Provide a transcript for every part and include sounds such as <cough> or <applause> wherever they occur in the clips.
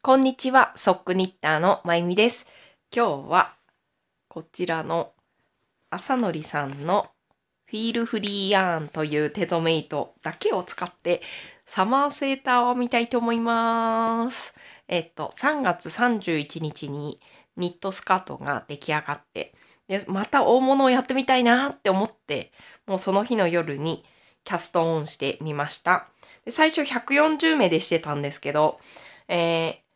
こんにちは、ソックニッターのまゆみです。今日はこちらのあさのりさんのフィールフリーヤーンという手染め糸だけを使ってサマーセーターを見たいと思います。えっと、3月31日にニットスカートが出来上がって、でまた大物をやってみたいなって思って、もうその日の夜にキャストオンしてみました。で最初140名でしてたんですけど、えー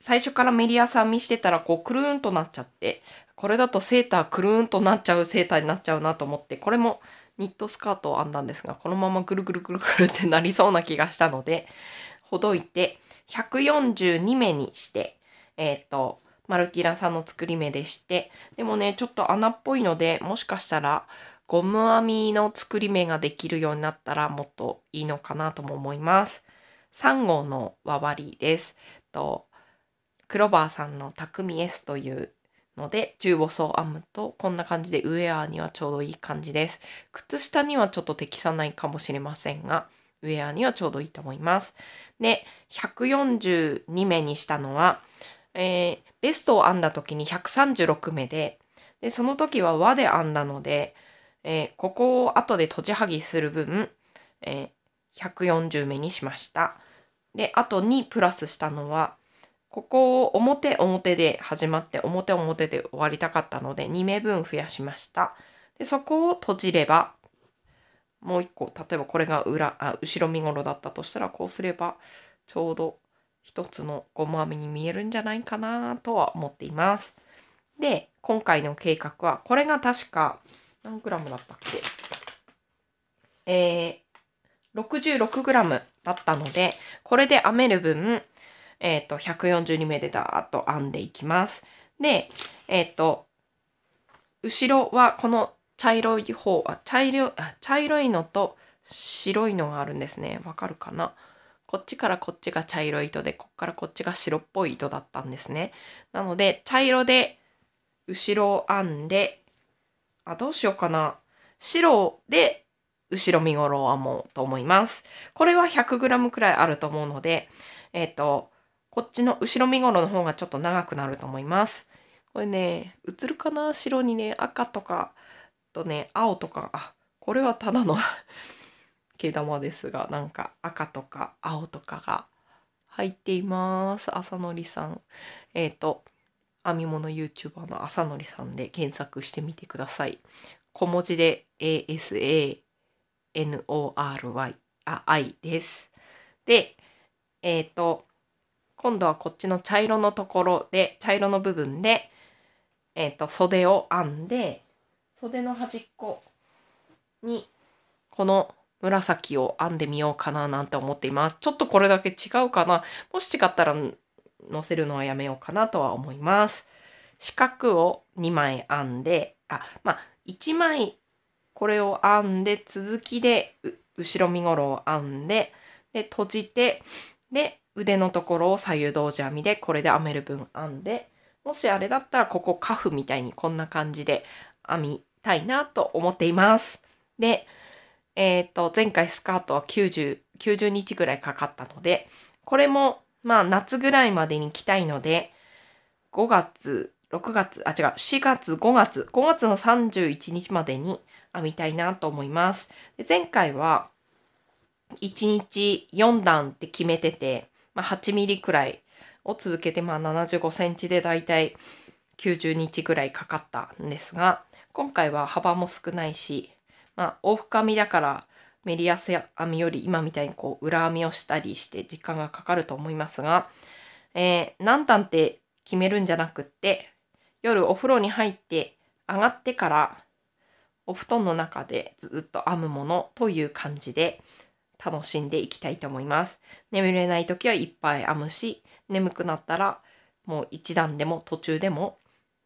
最初からメディアさん見してたらこうくるーんとなっちゃって、これだとセーターくるーんとなっちゃうセーターになっちゃうなと思って、これもニットスカートを編んだんですが、このままぐるぐるぐるぐるってなりそうな気がしたので、ほどいて142目にして、えっ、ー、と、マルティラさんの作り目でして、でもね、ちょっと穴っぽいので、もしかしたらゴム編みの作り目ができるようになったらもっといいのかなとも思います。3号の輪針です。とクロバーさんの匠 S というので中細層編むとこんな感じでウェアにはちょうどいい感じです。靴下にはちょっと適さないかもしれませんがウェアにはちょうどいいと思います。で142目にしたのは、えー、ベストを編んだ時に136目ででその時は和で編んだので、えー、ここを後で閉じはぎする分、えー、140目にしました。であと2プラスしたのはここを表表で始まって表表で終わりたかったので2目分増やしました。でそこを閉じればもう一個例えばこれが裏あ後ろ身ごろだったとしたらこうすればちょうど一つのゴム編みに見えるんじゃないかなとは思っています。で今回の計画はこれが確か何グラムだったっけえー、6 6ムだったのでこれで編める分えっ、ー、と、142目でダーッと編んでいきます。で、えっ、ー、と、後ろはこの茶色い方、あ、茶色、あ、茶色いのと白いのがあるんですね。わかるかなこっちからこっちが茶色い糸で、こっからこっちが白っぽい糸だったんですね。なので、茶色で後ろを編んで、あ、どうしようかな。白で後ろ身ごろを編もうと思います。これは 100g くらいあると思うので、えっ、ー、と、こっちの後ろ身頃の方がちょっと長くなると思います。これね、映るかな白にね、赤とか、とね、青とか、あ、これはただの <laughs> 毛玉ですが、なんか赤とか青とかが入っています。朝のりさん。えっ、ー、と、編み物 YouTuber の朝のりさんで検索してみてください。小文字で ASANORY です。で、えっ、ー、と、今度はこっちの茶色のところで茶色の部分で、えーと、袖を編んで袖の端っこにこの紫を編んでみようかななんて思っています。ちょっとこれだけ違うかな。もし違ったら載せるのはやめようかなとは思います。四角を2枚編んで、あ、まあ、1枚これを編んで続きで後ろ身ごろを編んでで閉じてで腕のところを左右同時編みでこれで編める分編んでもしあれだったらここカフみたいにこんな感じで編みたいなと思っています。で、えっ、と前回スカートは90、90日ぐらいかかったのでこれもまあ夏ぐらいまでに着たいので5月、6月、あ違う、4月、5月、5月の31日までに編みたいなと思います。で前回は1日4段って決めててまあ、8ミリくらいを続けて、まあ、75センチでだいたい90日ぐらいかかったんですが、今回は幅も少ないし、まあ、往復編みだから、メリヤス編みより今みたいにこう裏編みをしたりして時間がかかると思いますが、えー、何段って決めるんじゃなくって夜お風呂に入って上がってからお布団の中でずっと編むものという感じで、楽しんでいきたいと思います。眠れない時はいっぱい編むし、眠くなったらもう一段でも途中でも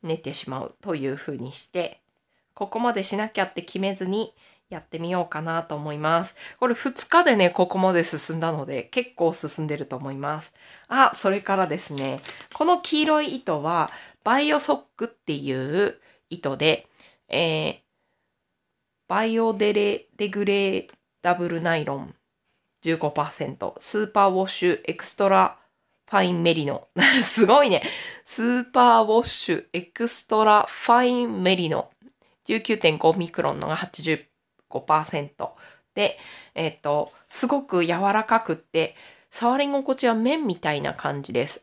寝てしまうというふうにして、ここまでしなきゃって決めずにやってみようかなと思います。これ2日でね、ここまで進んだので結構進んでると思います。あ、それからですね、この黄色い糸はバイオソックっていう糸で、えー、バイオデレデグレーダブルナイロン15%、スーパーウォッシュエクストラファインメリノ。<laughs> すごいね。スーパーウォッシュエクストラファインメリノ。19.5ミクロンのが85%。で、えっ、ー、と、すごく柔らかくって、触り心地は麺みたいな感じです。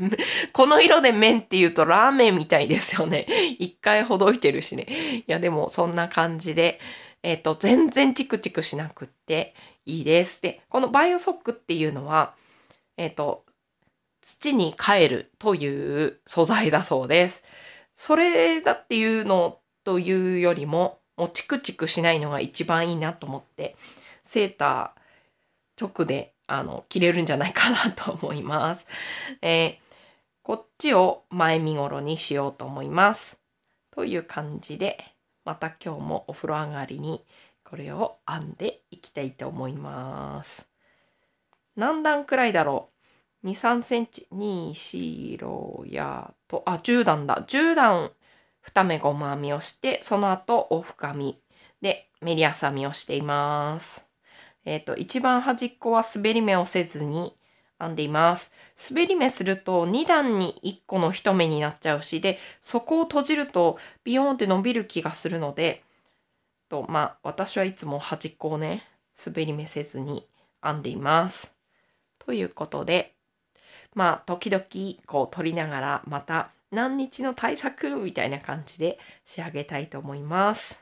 <laughs> この色で麺って言うとラーメンみたいですよね。一回ほどいてるしね。いや、でもそんな感じで、えっ、ー、と、全然チクチクしなくって、いいです。で、このバイオソックっていうのは、えっ、ー、と、土に帰るという素材だそうです。それだっていうのというよりも、もうチクチクしないのが一番いいなと思って、セーター直で、あの、着れるんじゃないかなと思います。えー、こっちを前身頃にしようと思います。という感じで、また今日もお風呂上がりにこれを編んでいきたいと思います。何段くらいだろう ?2、3センチ。2、4、6、やと、あ、10段だ。10段2目ゴム編みをして、その後、オフ編みで、メリアス編みをしています。えっ、ー、と、一番端っこは滑り目をせずに編んでいます。滑り目すると2段に1個の1目になっちゃうし、で、そこを閉じるとビヨーンって伸びる気がするので、と、まあ、私はいつも端っこをね、滑り目せずに編んでいます。ということで、まあ、時々こう取りながら、また何日の対策みたいな感じで仕上げたいと思います。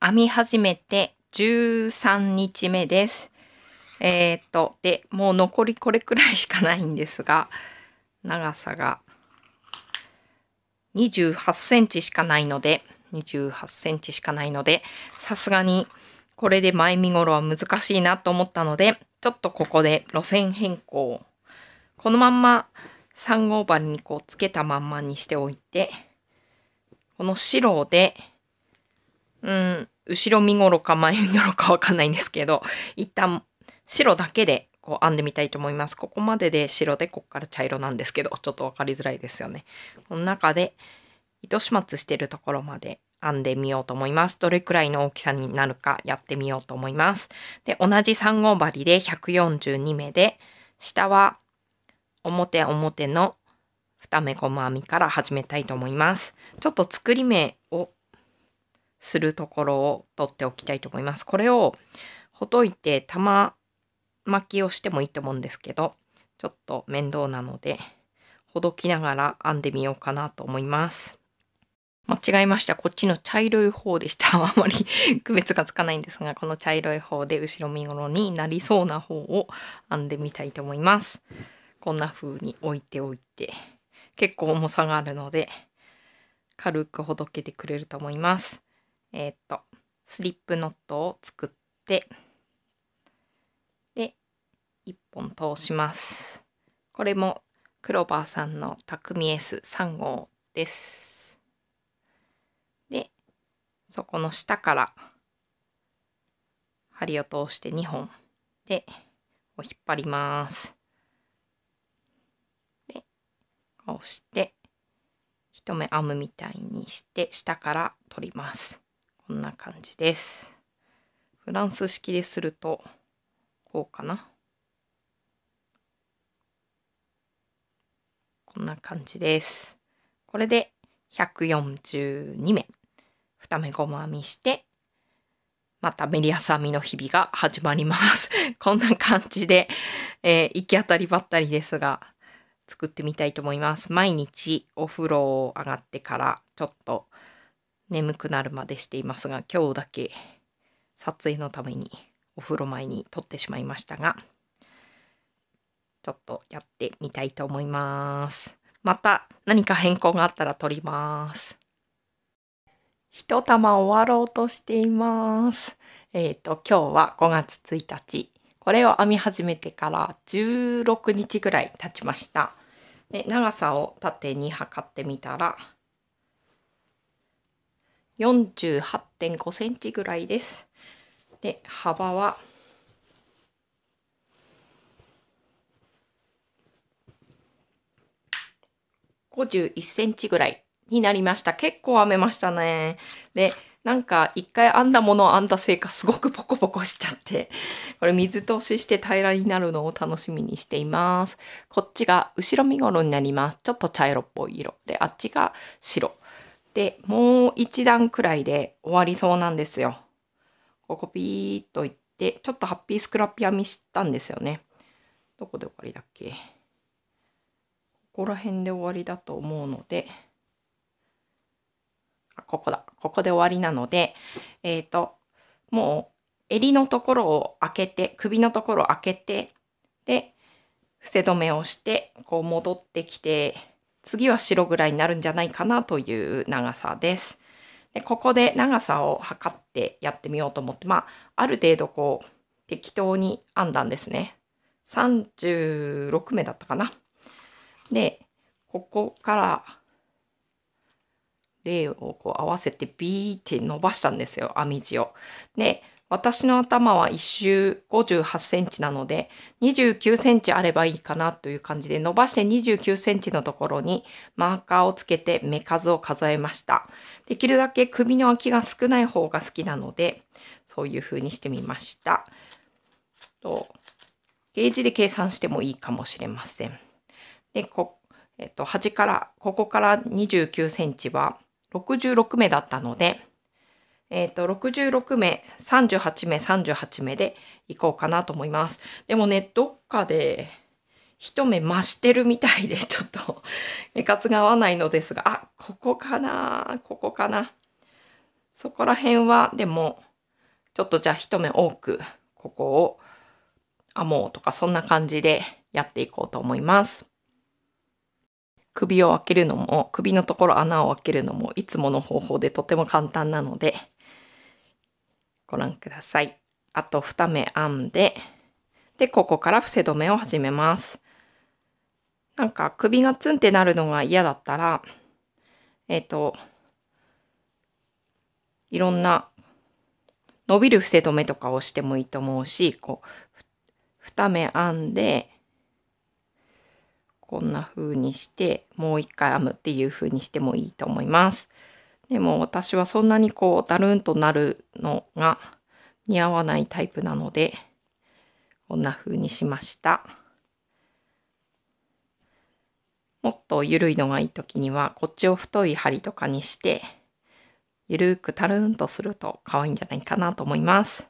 編み始めて13日目です。えー、っと、で、もう残りこれくらいしかないんですが、長さが28センチしかないので、28センチしかないので、さすがにこれで前身頃は難しいなと思ったので、ちょっとここで路線変更。このまんま3号針にこうつけたまんまにしておいて、この白で、うん、後ろ身頃か前身頃かわかんないんですけど、一旦白だけでを編んでみたいと思います。ここまでで白でこっから茶色なんですけどちょっと分かりづらいですよね。この中で糸始末してるところまで編んでみようと思います。どれくらいの大きさになるかやってみようと思います。で、同じ3号針で142目で、下は表表の2目ゴム編みから始めたいと思います。ちょっと作り目をするところを取っておきたいと思います。これをほどいて玉巻きをしてもいいと思うんですけど、ちょっと面倒なので、ほどきながら編んでみようかなと思います。間違えました。こっちの茶色い方でした。<laughs> あまり区別がつかないんですが、この茶色い方で後ろ身頃になりそうな方を編んでみたいと思います。こんな風に置いておいて、結構重さがあるので、軽くほどけてくれると思います。えー、っと、スリップノットを作って、本通します。これもクローバーさんの匠 S3 号です。で、そこの下から針を通して2本で引っ張ります。で、こうして1目編むみたいにして下から取ります。こんな感じです。フランス式でするとこうかな。こんな感じです。これで142目。2目ごま編みして、またメリアス編みの日々が始まります。<laughs> こんな感じで、えー、行き当たりばったりですが、作ってみたいと思います。毎日お風呂上がってからちょっと眠くなるまでしていますが、今日だけ撮影のためにお風呂前に撮ってしまいましたが、ちょっとやってみたいと思います。また何か変更があったら撮ります。一玉終わろうとしています。えっ、ー、と、今日は5月1日。これを編み始めてから16日ぐらい経ちました。で長さを縦に測ってみたら48.5センチぐらいです。で、幅は51センチぐらいになりました。結構編めましたね。で、なんか一回編んだものを編んだせいかすごくポコポコしちゃって、これ水通しして平らになるのを楽しみにしています。こっちが後ろ身頃になります。ちょっと茶色っぽい色。で、あっちが白。で、もう一段くらいで終わりそうなんですよ。ここピーっといって、ちょっとハッピースクラップ編みしたんですよね。どこで終わりだっけここら辺で終わりだと思うので、ここだ。ここで終わりなので、えっ、ー、と、もう襟のところを開けて、首のところを開けて、で、伏せ止めをして、こう戻ってきて、次は白ぐらいになるんじゃないかなという長さです。でここで長さを測ってやってみようと思って、まあ、ある程度こう適当に編んだんですね。36目だったかな。で、ここから例をこう合わせてビーって伸ばしたんですよ、編み地を。で、私の頭は1周58センチなので、29センチあればいいかなという感じで、伸ばして29センチのところにマーカーをつけて目数を数えました。できるだけ首の空きが少ない方が好きなので、そういう風にしてみました。とゲージで計算してもいいかもしれません。でこ、えっと、端から、ここから29センチは66目だったので、えっ、と、66目、38目、38目で行こうかなと思います。でもね、どっかで、一目増してるみたいで、<laughs> ちょっと目活が合わないのですが、あ、ここかなここかなそこら辺は、でも、ちょっとじゃあ一目多く、ここを、編もうとか、そんな感じでやっていこうと思います。首を開けるのも、首のところ穴を開けるのも、いつもの方法でとても簡単なので、ご覧ください。あと2目編んで、で、ここから伏せ止めを始めます。なんか首がツンってなるのが嫌だったら、えっ、ー、と、いろんな伸びる伏せ止めとかをしてもいいと思うし、こう、2目編んで、こんな風にしてもう一回編むっていう風にしてもいいと思います。でも私はそんなにこうだるんとなるのが似合わないタイプなのでこんな風にしました。もっと緩いのがいい時にはこっちを太い針とかにしてゆるくたるんとすると可愛いんじゃないかなと思います。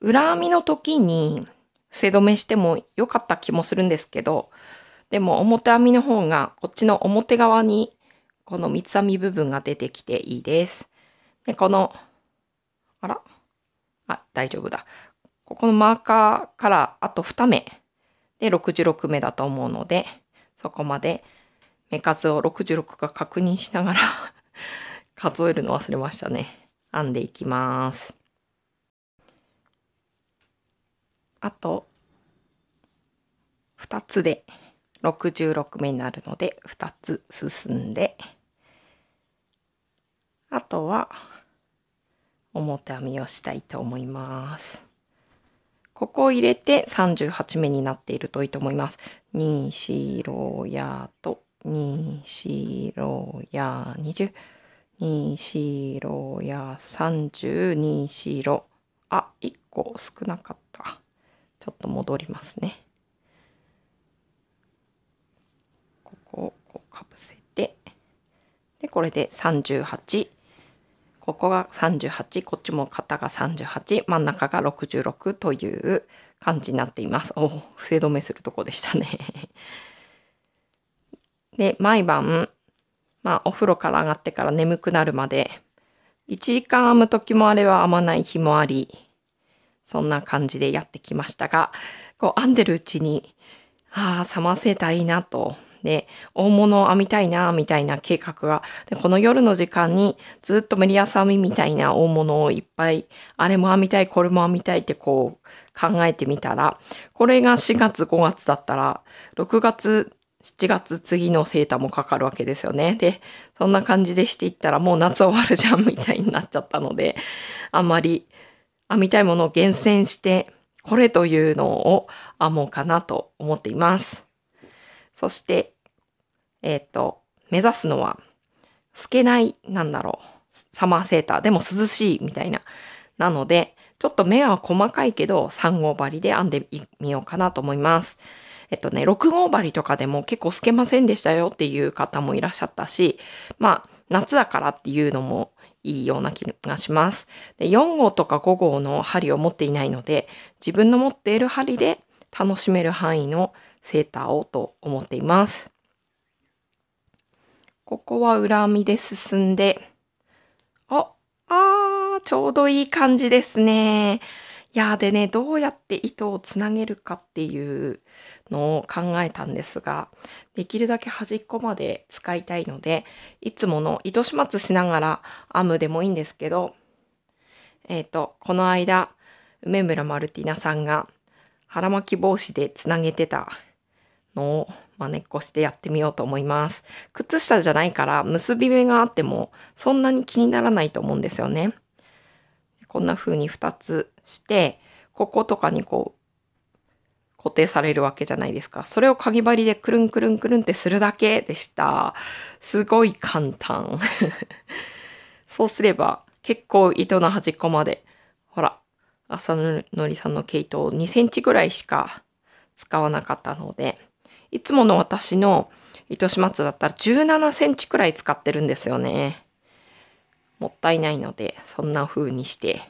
裏編みの時に伏せ止めしても良かった気もするんですけどでも表編みの方がこっちの表側にこの三つ編み部分が出てきていいです。で、この、あらあ、大丈夫だ。ここのマーカーからあと2目で66目だと思うので、そこまで目数を66か確認しながら <laughs> 数えるの忘れましたね。編んでいきます。あと、2つで66目になるので2つ進んであとは表編みをしたいと思います。ここを入れて38目になっているといいと思います。2、白、やと、2、白、や、20、2、白、や、30、2、白、あ、1個少なかった。ちょっと戻りますね。かぶせてでこれで38ここが38こっちも型が38真ん中が66という感じになっていますおお伏せ止めするとこでしたねで毎晩まあお風呂から上がってから眠くなるまで1時間編む時もあれば編まない日もありそんな感じでやってきましたがこう編んでるうちにああサマーセーターいいなとで、大物を編みたいな、みたいな計画が、でこの夜の時間にずっと無理朝サみみたいな大物をいっぱい、あれも編みたい、これも編みたいってこう考えてみたら、これが4月、5月だったら、6月、7月次のセーターもかかるわけですよね。で、そんな感じでしていったらもう夏終わるじゃんみたいになっちゃったので、あんまり編みたいものを厳選して、これというのを編もうかなと思っています。そして、えっ、ー、と、目指すのは、透けない、なんだろう、サマーセーター、でも涼しいみたいな。なので、ちょっと目は細かいけど、3号針で編んでみようかなと思います。えっとね、6号針とかでも結構透けませんでしたよっていう方もいらっしゃったし、まあ、夏だからっていうのもいいような気がします。で4号とか5号の針を持っていないので、自分の持っている針で楽しめる範囲のセーターをと思っています。ここは裏編みで進んで、あ、あー、ちょうどいい感じですね。いやーでね、どうやって糸をつなげるかっていうのを考えたんですが、できるだけ端っこまで使いたいので、いつもの糸始末しながら編むでもいいんですけど、えっ、ー、と、この間、梅村マルティナさんが腹巻き帽子でつなげてたのをま根っこしてやってみようと思います。靴下じゃないから結び目があってもそんなに気にならないと思うんですよね。こんな風に2つして、こことかにこう固定されるわけじゃないですか。それをかぎ針でくるんくるんくるんってするだけでした。すごい簡単。<laughs> そうすれば結構糸の端っこまで、ほら、浅野のりさんの毛糸を2センチぐらいしか使わなかったので、いつもの私の糸始末だったら17センチくらい使ってるんですよね。もったいないので、そんな風にして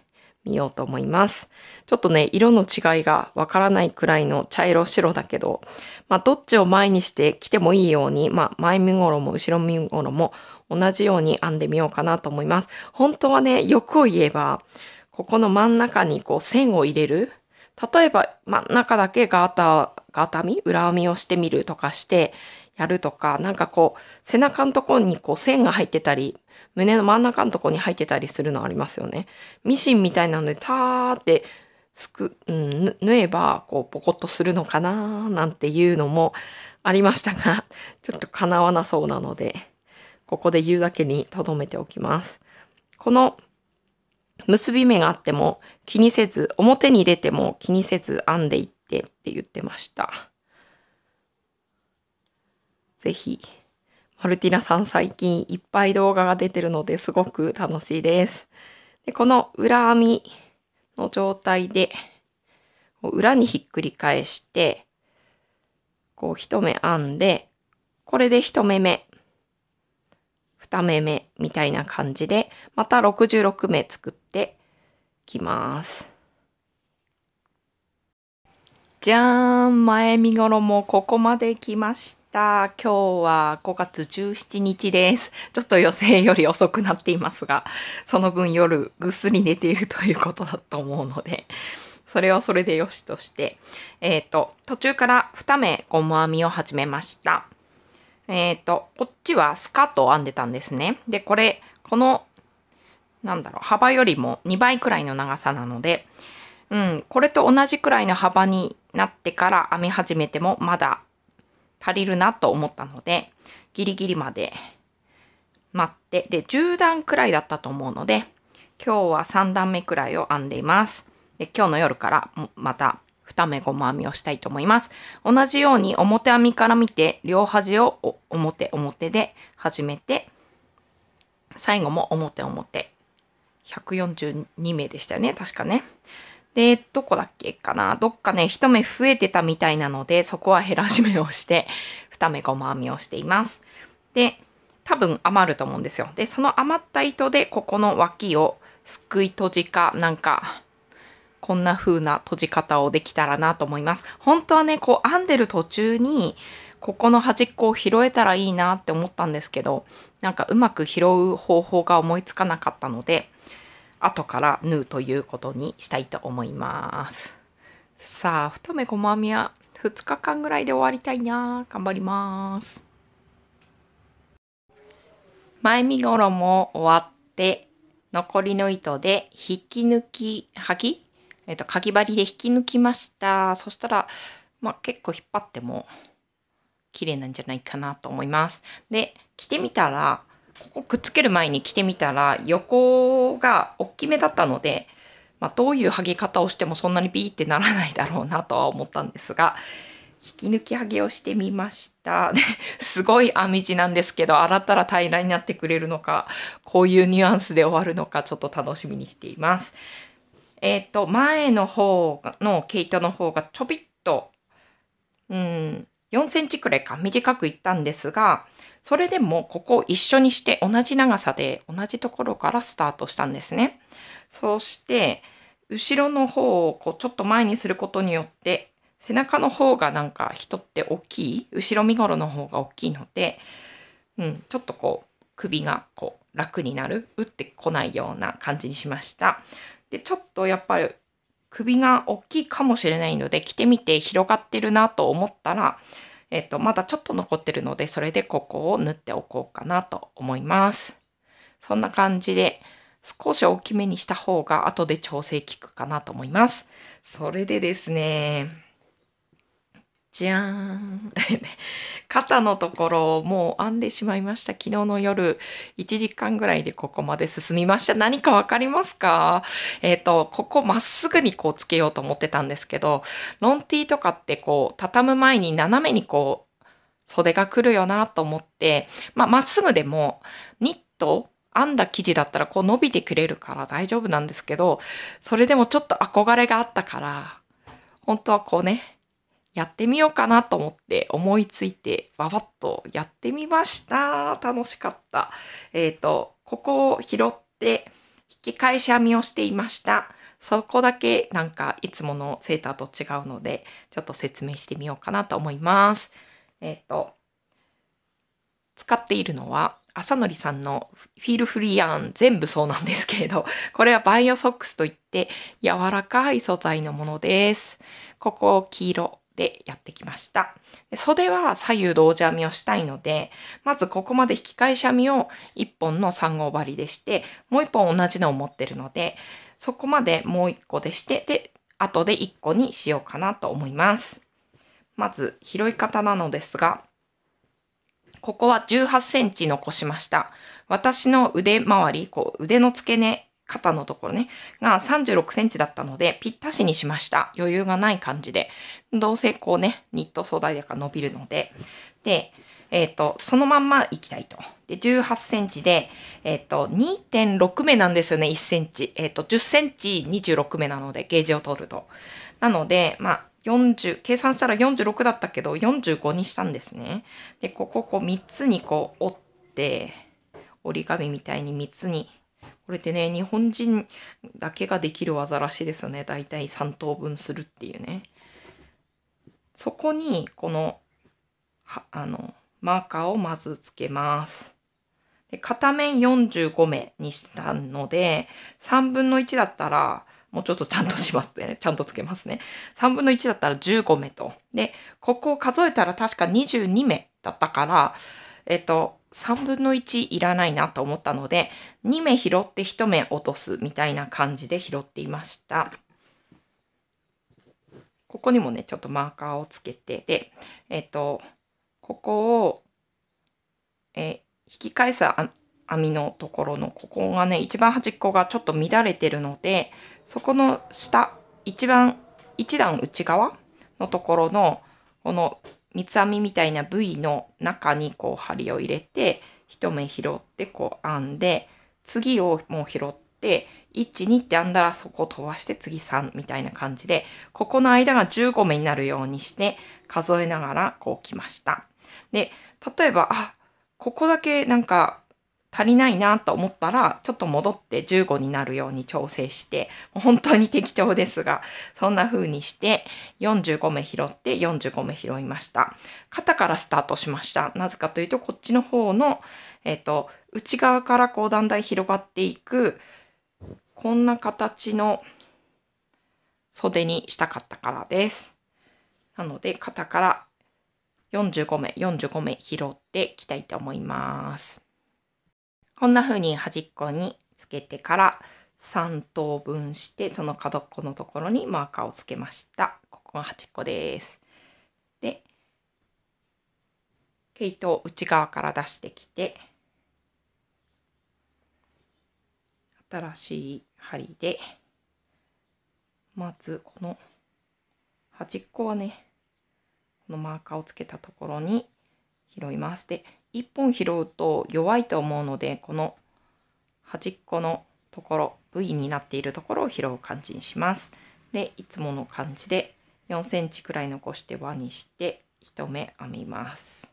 みようと思います。ちょっとね、色の違いがわからないくらいの茶色白だけど、まあ、どっちを前にして着てもいいように、まあ、前身頃も後ろ身頃も同じように編んでみようかなと思います。本当はね、欲を言えば、ここの真ん中にこう線を入れる。例えば真ん中だけガーターがたみ裏編みをしてみるとかしてやるとか、なんかこう、背中のところにこう線が入ってたり、胸の真ん中のところに入ってたりするのありますよね。ミシンみたいなので、たーって、すく、うん、縫えば、こう、ポコッとするのかななんていうのもありましたが、<laughs> ちょっと叶わなそうなので、ここで言うだけに留めておきます。この、結び目があっても気にせず、表に出ても気にせず編んでいっってって言ってました。ぜひ、マルティナさん最近いっぱい動画が出てるのですごく楽しいです。でこの裏編みの状態で、裏にひっくり返して、こう一目編んで、これで一目目、二目目みたいな感じで、また66目作ってきます。じゃーん前見頃もここまで来ました。今日は5月17日です。ちょっと予定より遅くなっていますが、その分夜ぐっすり寝ているということだと思うので、それはそれでよしとして、えっ、ー、と、途中から2目ゴム編みを始めました。えっ、ー、と、こっちはスカートを編んでたんですね。で、これ、この、なんだろう、幅よりも2倍くらいの長さなので、うん、これと同じくらいの幅になってから編み始めてもまだ足りるなと思ったので、ギリギリまで待って、で、10段くらいだったと思うので、今日は3段目くらいを編んでいます。で今日の夜からまた2目ゴム編みをしたいと思います。同じように表編みから見て、両端を表表で始めて、最後も表表。142名でしたよね、確かね。で、どこだっけかなどっかね、一目増えてたみたいなので、そこは減らし目をして、二目細編みをしています。で、多分余ると思うんですよ。で、その余った糸で、ここの脇をすくい閉じか、なんか、こんな風な閉じ方をできたらなと思います。本当はね、こう編んでる途中に、ここの端っこを拾えたらいいなって思ったんですけど、なんかうまく拾う方法が思いつかなかったので、後から縫うということにしたいと思います。さあ、二目細編みは2日間ぐらいで終わりたいな。頑張ります。前身ごろも終わって、残りの糸で引き抜き、はぎえっ、と、かぎ針で引き抜きました。そしたら、まあ、結構引っ張っても綺麗なんじゃないかなと思います。で、着てみたら、ここくっつける前に着てみたら横が大きめだったので、まあ、どういう剥ぎ方をしてもそんなにピーってならないだろうなとは思ったんですが引き抜き剥ぎをしてみました。<laughs> すごい編み地なんですけど洗ったら平らになってくれるのかこういうニュアンスで終わるのかちょっと楽しみにしています。えっ、ー、と前の方の毛糸の方がちょびっとうん4センチくらいか短くいったんですが、それでもここを一緒にして同じ長さで同じところからスタートしたんですね。そうして、後ろの方をこうちょっと前にすることによって、背中の方がなんか人って大きい、後ろ身頃の方が大きいので、うん、ちょっとこう首がこう楽になる、打ってこないような感じにしました。で、ちょっとやっぱり首が大きいかもしれないので着てみて広がってるなと思ったら、えっと、まだちょっと残ってるのでそれでここを縫っておこうかなと思います。そんな感じで少し大きめにした方が後で調整効くかなと思います。それでですね、じゃーん肩のところをもう編んでしまいました昨日の夜1時間ぐらいでここまで進みました何か分かりますかえっ、ー、とここまっすぐにこうつけようと思ってたんですけどロンティーとかってこう畳む前に斜めにこう袖が来るよなと思ってまあ、っすぐでもニット編んだ生地だったらこう伸びてくれるから大丈夫なんですけどそれでもちょっと憧れがあったから本当はこうねやってみようかなと思って思いついて、わばっとやってみました。楽しかった。えっ、ー、と、ここを拾って、引き返し編みをしていました。そこだけなんかいつものセーターと違うので、ちょっと説明してみようかなと思います。えっ、ー、と、使っているのは、朝のりさんのフィールフリーアン全部そうなんですけれど、これはバイオソックスといって柔らかい素材のものです。ここを黄色、でやってきました。で袖は左右同時編みをしたいので、まずここまで引き返し編みを1本の3号針でして、もう1本同じのを持ってるので、そこまでもう1個でして、で、後で1個にしようかなと思います。まず拾い方なのですが、ここは18センチ残しました。私の腕周り、こう腕の付け根肩のところね、が36センチだったので、ぴったしにしました。余裕がない感じで。どうせこうね、ニット素材だから伸びるので。で、えっ、ー、と、そのまんま行きたいと。で、18センチで、えっ、ー、と、2.6目なんですよね、1センチ。えっ、ー、と、10センチ26目なので、ゲージを取ると。なので、まあ、40計算したら46だったけど45にしたんですね。でこここう3つにこう折って折り紙みたいに3つにこれってね、日本人だけができる技らしいですよね。だいたい3等分するっていうね。そこに、この、あの、マーカーをまずつけます。で片面45目にしたので、3分の1だったら、もうちょっとちゃんとしますね。ちゃんとつけますね。3分の1だったら15目と。で、ここを数えたら確か22目だったから、えっと、3分の1いらないなと思ったので、2目拾って1目落とすみたいな感じで拾っていました。ここにもね、ちょっとマーカーをつけて、で、えっ、と、ここを、え引き返す編みのところの、ここがね、一番端っこがちょっと乱れてるので、そこの下、一番、一段内側のところの、この三つ編みみたいな部位の中にこう針を入れて1目拾ってこう編んで次をもう拾って12って編んだらそこを飛ばして次3みたいな感じでここの間が15目になるようにして数えながらこうきました。で例えばあここだけなんか足りないなと思ったら、ちょっと戻って15になるように調整して、本当に適当ですが、そんな風にして、45目拾って45目拾いました。肩からスタートしました。なぜかというと、こっちの方の、えっ、ー、と、内側からこうだんだん広がっていく、こんな形の袖にしたかったからです。なので、肩から45目、45目拾っていきたいと思います。こんな風に端っこにつけてから3等分してその角っこのところにマーカーをつけました。ここが端っこです。で毛糸を内側から出してきて新しい針でまずこの端っこはねこのマーカーをつけたところに拾います。で1本拾うと弱いと思うのでこの端っこのところ V になっているところを拾う感じにします。でいつもの感じで4センチくらい残して輪にして1目編みます。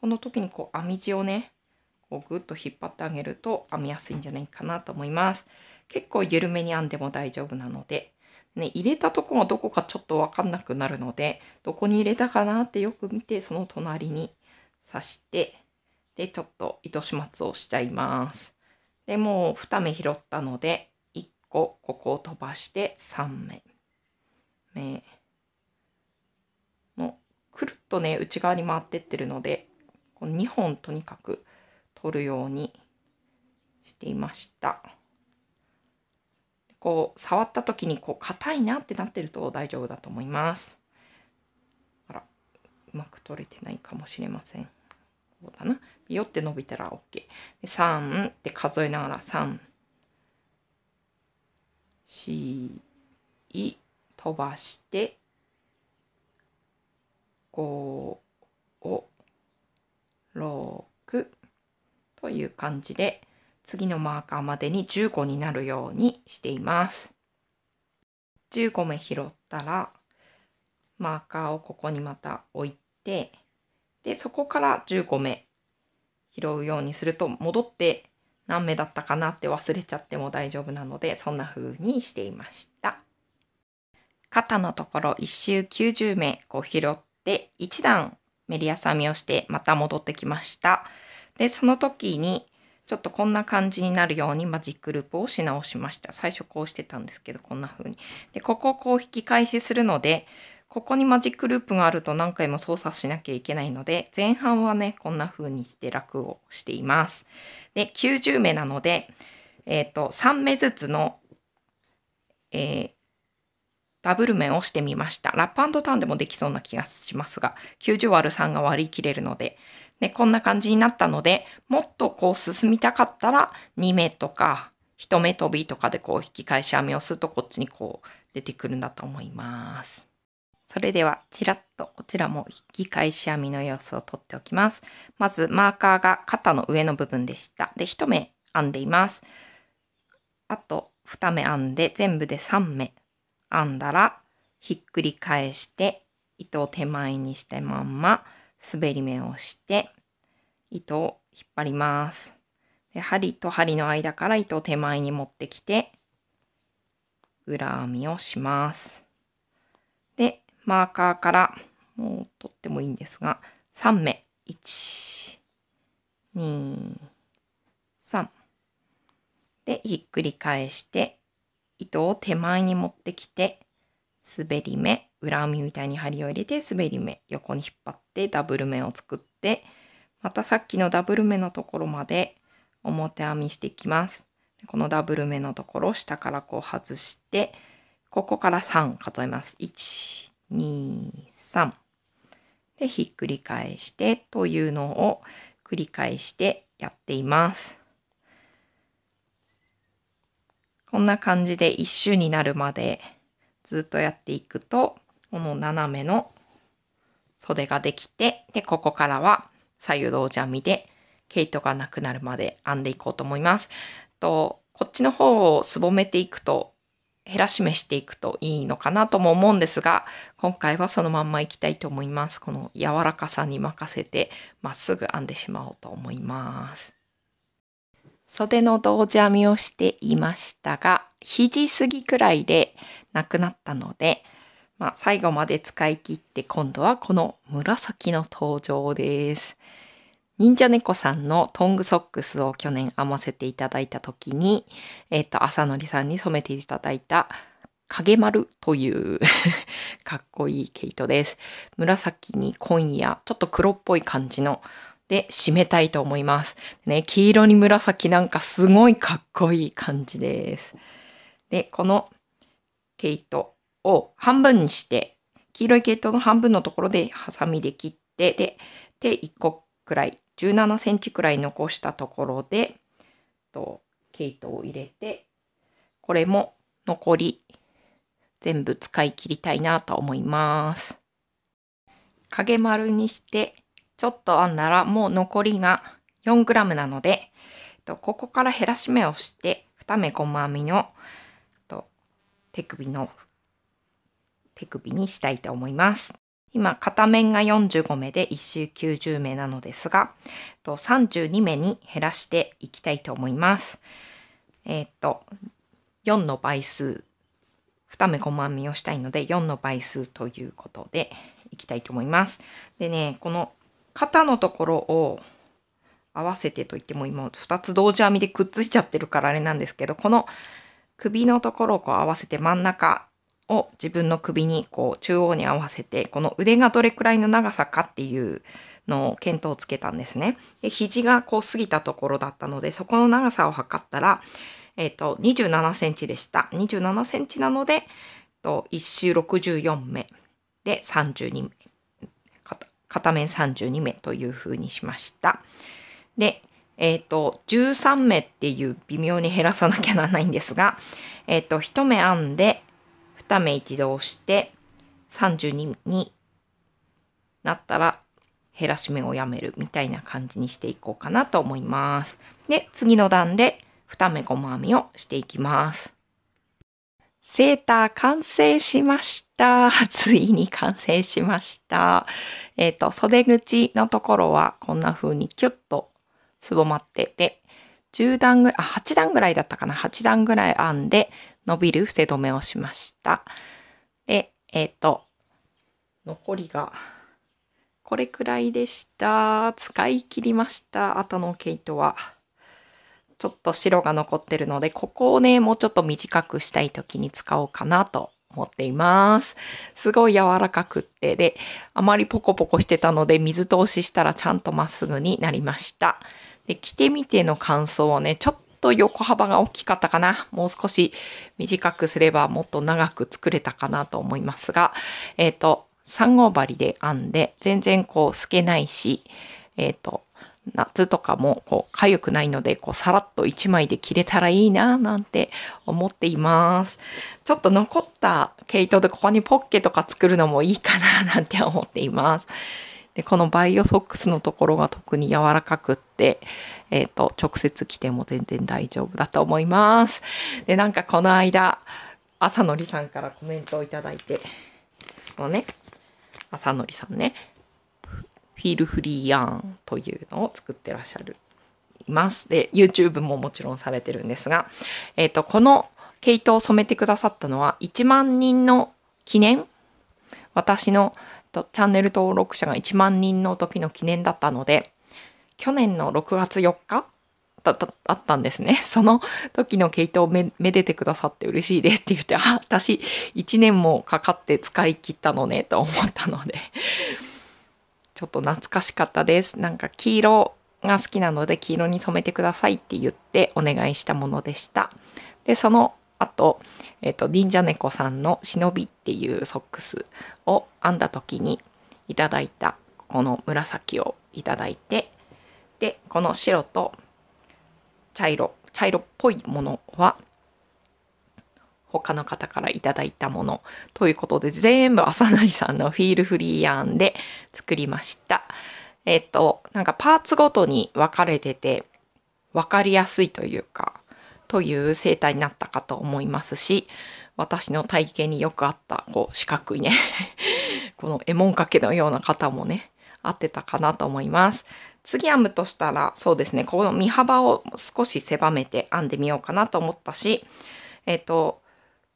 この時にこう編み地をねこうぐっと引っ張ってあげると編みやすいんじゃないかなと思います。結構緩めに編んでも大丈夫なので、ね、入れたとこがどこかちょっと分かんなくなるのでどこに入れたかなってよく見てその隣に刺して、で、ちょっと糸始末をしちゃいます。で、もう2目拾ったので、1個ここを飛ばして3目。目もう、くるっとね内側に回ってってるのでこの2本とにかく取るようにしていましたこう触った時にこう硬いなってなってると大丈夫だと思いますうまく取れてないかもしれません。こうだな。ビヨって伸びたら OK。で、3って数えながら3、4、い、飛ばして、5、5、6という感じで、次のマーカーまでに15になるようにしています。15目拾ったら、マーカーをここにまた置いてでそこから15目拾うようにすると戻って何目だったかなって忘れちゃっても大丈夫なのでそんな風にしていました肩のところ1周90目こう拾って1段メリヤサミをしてまた戻ってきましたでその時にちょっとこんな感じになるようにマジックループをし直しました最初こうしてたんですけどこんな風にでここをこう引き返しするのでここにマジックループがあると何回も操作しなきゃいけないので、前半はね、こんな風にして楽をしています。で、90目なので、えっ、ー、と、3目ずつの、えー、ダブル面をしてみました。ラップターンでもできそうな気がしますが、90÷3 が割り切れるので、で、こんな感じになったので、もっとこう進みたかったら、2目とか、1目飛びとかでこう引き返し編みをすると、こっちにこう出てくるんだと思います。それでは、ちらっとこちらも引き返し編みの様子をとっておきます。まず、マーカーが肩の上の部分でした。で、1目編んでいます。あと、2目編んで、全部で3目編んだら、ひっくり返して、糸を手前にしたまんま、滑り目をして、糸を引っ張ります。で針と針の間から糸を手前に持ってきて、裏編みをします。で、マーカーからもう取ってもいいんですが、3目。1、2、3。で、ひっくり返して、糸を手前に持ってきて、滑り目、裏編みみたいに針を入れて滑り目、横に引っ張ってダブル目を作って、またさっきのダブル目のところまで表編みしていきます。このダブル目のところを下からこう外して、ここから3数えます。1、2、3。で、ひっくり返してというのを繰り返してやっています。こんな感じで1周になるまでずっとやっていくと、この斜めの袖ができて、で、ここからは左右同時編で毛糸がなくなるまで編んでいこうと思います。と、こっちの方をすぼめていくと減らし目していくといいのかなとも思うんですが、今回はそのまんまいきたいと思います。この柔らかさに任せて、まっすぐ編んでしまおうと思います。袖の同時編みをしていましたが、肘すぎくらいでなくなったので、まあ、最後まで使い切って今度はこの紫の登場です。忍者猫さんのトングソックスを去年編ませていただいた時に、えっ、ー、と、朝のりさんに染めていただいた影丸という <laughs> かっこいい毛糸です。紫に今夜、ちょっと黒っぽい感じので締めたいと思います。ね、黄色に紫なんかすごいかっこいい感じです。で、この毛糸を半分にして、黄色い毛糸の半分のところでハサミで切って、で、手1個くらい17センチくらい残したところで、と、毛糸を入れて、これも残り全部使い切りたいなと思います。影丸にして、ちょっと編んだらもう残りが 4g なので、と、ここから減らし目をして、2目細編みの手首の手首にしたいと思います。今、片面が45目で1周90名なのですが、32目に減らしていきたいと思います。えっ、と、4の倍数、2目細編みをしたいので4の倍数ということでいきたいと思います。でね、この肩のところを合わせてといっても今2つ同時編みでくっついちゃってるからあれなんですけど、この首のところをこう合わせて真ん中を自分の首にこう中央に合わせてこの腕がどれくらいの長さかっていうのを検討をつけたんですね。で肘がこう過ぎたところだったのでそこの長さを測ったら、えっ、ー、と27センチでした。27センチなので、えっと、1周64目で32名片面32目というふうにしました。で、えっ、ー、と13目っていう微妙に減らさなきゃならないんですが、えっ、ー、と1目編んで2目一度押して32になったら減らし目をやめるみたいな感じにしていこうかなと思います。で、次の段で2目5目編みをしていきます。セーター完成しました。ついに完成しました。えっ、ー、と、袖口のところはこんな風にキュッとすぼまってて、10段ぐらい、あ、8段ぐらいだったかな。8段ぐらい編んで、伸びる伏せ止めをしました。で、えっ、ー、と、残りがこれくらいでした。使い切りました。後の毛糸は。ちょっと白が残ってるので、ここをね、もうちょっと短くしたい時に使おうかなと思っています。すごい柔らかくって、で、あまりポコポコしてたので、水通ししたらちゃんとまっすぐになりました。で、着てみての感想をね、ちょっと横幅が大きかったかな。もう少し短くすればもっと長く作れたかなと思いますが、えっ、ー、と、3号針で編んで、全然こう透けないし、えっ、ー、と、夏とかもこう痒くないので、こうさらっと1枚で切れたらいいななんて思っています。ちょっと残った毛糸でここにポッケとか作るのもいいかななんて思っています。で、このバイオソックスのところが特に柔らかくって、えっ、ー、と、直接着ても全然大丈夫だと思います。で、なんかこの間、朝のりさんからコメントをいただいて、このね、朝のりさんね、フィールフリーヤーンというのを作ってらっしゃる、います。で、YouTube ももちろんされてるんですが、えっ、ー、と、この毛糸を染めてくださったのは、1万人の記念私の、とチャンネル登録者が1万人の時の記念だったので、去年の6月4日だったんですね。<laughs> その時の毛糸をめめでてくださって嬉しいですって言って、あ、私1年もかかって使い切ったのねと思ったので、<laughs> ちょっと懐かしかったです。なんか黄色が好きなので黄色に染めてくださいって言ってお願いしたものでした。で、そのあと、えっ、ー、と、忍者猫さんの忍びっていうソックスを編んだ時にいただいたこの紫をいただいて、で、この白と茶色、茶色っぽいものは他の方からいただいたものということで全部朝成さんのフィールフリーヤーンで作りました。えっ、と、なんかパーツごとに分かれてて分かりやすいというかという生態になったかと思いますし、私の体型によくあった、こう、四角いね <laughs> この絵文掛けのような方もね、合ってたかなと思います。次編むとしたら、そうですね、この身幅を少し狭めて編んでみようかなと思ったし、えっ、ー、と、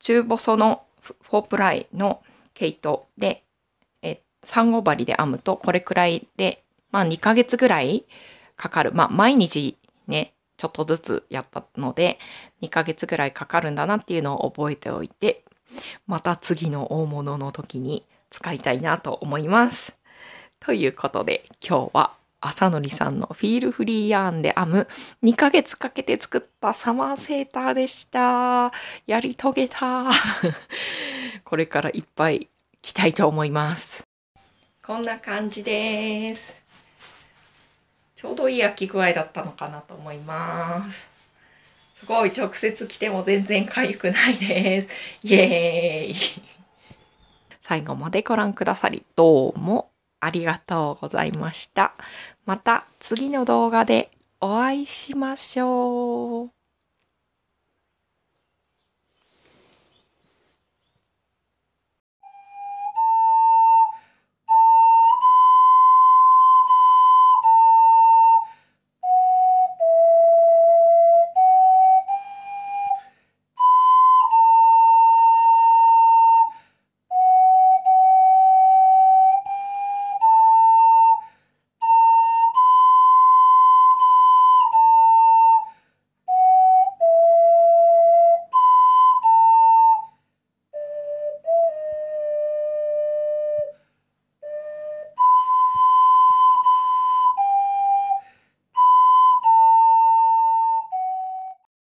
中細のフォープライの毛糸で、えー、3号針で編むとこれくらいで、まあ2ヶ月ぐらいかかる。まあ毎日ね、ちょっとずつやったので、2ヶ月ぐらいかかるんだなっていうのを覚えておいて、また次の大物の時に使いたいなと思います。ということで、今日は朝のりさんのフィールフリーヤーンで編む2ヶ月かけて作ったサマーセーターでした。やり遂げた。<laughs> これからいっぱい着たいと思います。こんな感じです。ちょうどいい焼き具合だったのかなと思います。すごい直接来ても全然痒くないです。イエーイ最後までご覧くださりどうもありがとうございました。また次の動画でお会いしましょう。